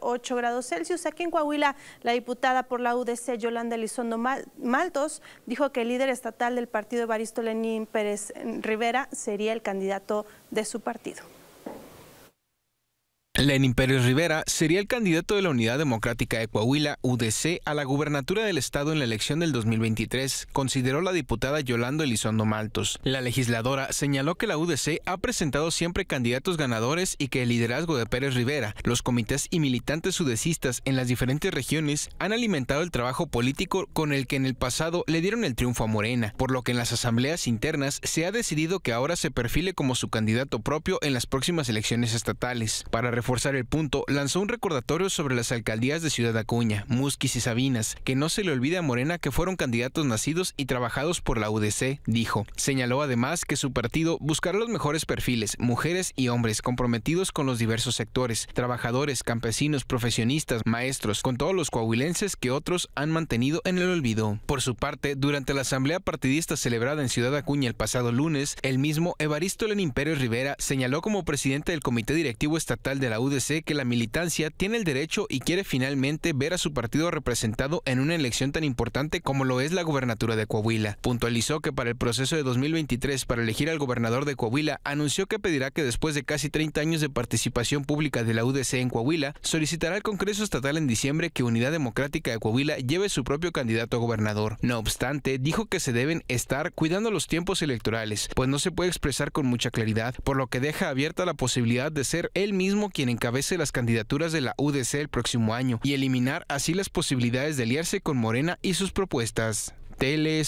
ocho 8 grados Celsius. Aquí en Coahuila, la diputada por la UDC, Yolanda Elizondo Maltos, dijo que el líder estatal del partido Evaristo Lenín Pérez Rivera sería el candidato de su partido. Lenin Pérez Rivera sería el candidato de la Unidad Democrática de Coahuila, UDC, a la gubernatura del Estado en la elección del 2023, consideró la diputada Yolanda Elizondo Maltos. La legisladora señaló que la UDC ha presentado siempre candidatos ganadores y que el liderazgo de Pérez Rivera, los comités y militantes sudecistas en las diferentes regiones han alimentado el trabajo político con el que en el pasado le dieron el triunfo a Morena, por lo que en las asambleas internas se ha decidido que ahora se perfile como su candidato propio en las próximas elecciones estatales. Para forzar el punto, lanzó un recordatorio sobre las alcaldías de Ciudad Acuña, Musquis y Sabinas, que no se le olvide a Morena que fueron candidatos nacidos y trabajados por la UDC, dijo. Señaló además que su partido buscará los mejores perfiles, mujeres y hombres comprometidos con los diversos sectores, trabajadores, campesinos, profesionistas, maestros, con todos los coahuilenses que otros han mantenido en el olvido. Por su parte, durante la asamblea partidista celebrada en Ciudad Acuña el pasado lunes, el mismo Evaristo Lenin Pérez Rivera señaló como presidente del Comité Directivo Estatal de la UDC que la militancia tiene el derecho y quiere finalmente ver a su partido representado en una elección tan importante como lo es la gobernatura de Coahuila. Puntualizó que para el proceso de 2023 para elegir al gobernador de Coahuila anunció que pedirá que después de casi 30 años de participación pública de la UDC en Coahuila, solicitará al Congreso Estatal en diciembre que Unidad Democrática de Coahuila lleve su propio candidato a gobernador. No obstante, dijo que se deben estar cuidando los tiempos electorales, pues no se puede expresar con mucha claridad, por lo que deja abierta la posibilidad de ser él mismo quien encabece las candidaturas de la UDC el próximo año y eliminar así las posibilidades de aliarse con Morena y sus propuestas. Tele